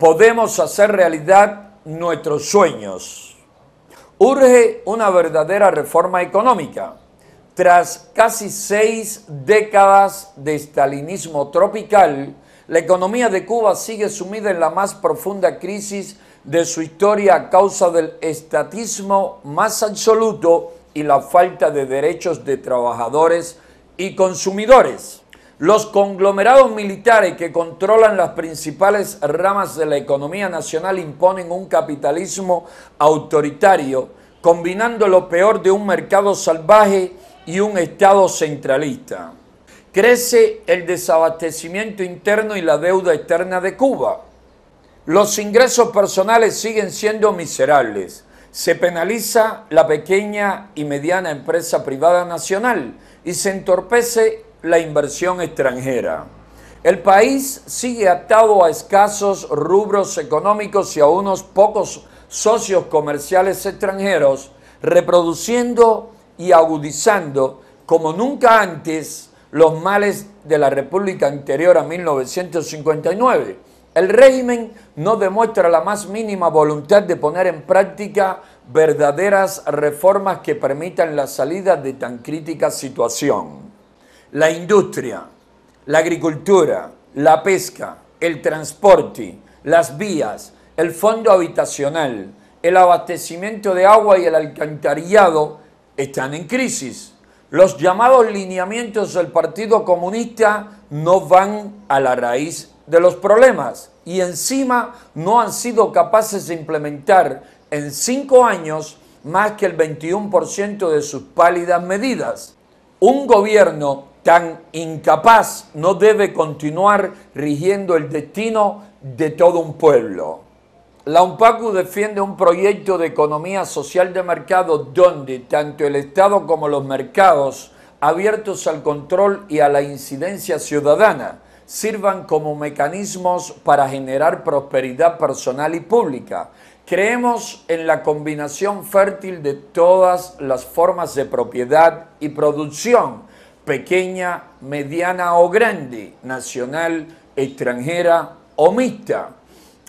podemos hacer realidad nuestros sueños. Urge una verdadera reforma económica. Tras casi seis décadas de estalinismo tropical, la economía de Cuba sigue sumida en la más profunda crisis de su historia a causa del estatismo más absoluto y la falta de derechos de trabajadores y consumidores. Los conglomerados militares que controlan las principales ramas de la economía nacional imponen un capitalismo autoritario, combinando lo peor de un mercado salvaje y un Estado centralista. Crece el desabastecimiento interno y la deuda externa de Cuba. Los ingresos personales siguen siendo miserables. Se penaliza la pequeña y mediana empresa privada nacional y se entorpece la inversión extranjera. El país sigue atado a escasos rubros económicos y a unos pocos socios comerciales extranjeros, reproduciendo y agudizando como nunca antes los males de la República anterior a 1959. El régimen no demuestra la más mínima voluntad de poner en práctica verdaderas reformas que permitan la salida de tan crítica situación la industria, la agricultura, la pesca, el transporte, las vías, el fondo habitacional, el abastecimiento de agua y el alcantarillado están en crisis. Los llamados lineamientos del Partido Comunista no van a la raíz de los problemas y encima no han sido capaces de implementar en cinco años más que el 21% de sus pálidas medidas. Un gobierno tan incapaz no debe continuar rigiendo el destino de todo un pueblo. La UNPACU defiende un proyecto de economía social de mercado donde tanto el Estado como los mercados, abiertos al control y a la incidencia ciudadana, sirvan como mecanismos para generar prosperidad personal y pública. Creemos en la combinación fértil de todas las formas de propiedad y producción pequeña, mediana o grande, nacional, extranjera o mixta.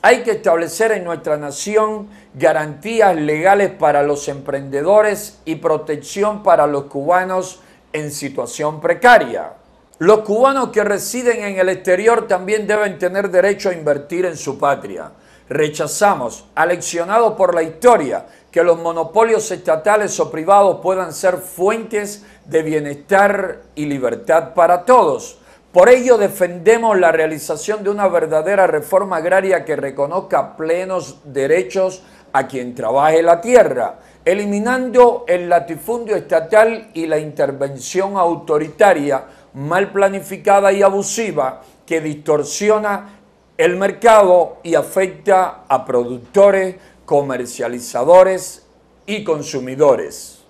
Hay que establecer en nuestra nación garantías legales para los emprendedores y protección para los cubanos en situación precaria. Los cubanos que residen en el exterior también deben tener derecho a invertir en su patria. Rechazamos, aleccionados por la historia, que los monopolios estatales o privados puedan ser fuentes de bienestar y libertad para todos. Por ello defendemos la realización de una verdadera reforma agraria que reconozca plenos derechos a quien trabaje la tierra, eliminando el latifundio estatal y la intervención autoritaria mal planificada y abusiva que distorsiona el mercado y afecta a productores, comercializadores y consumidores.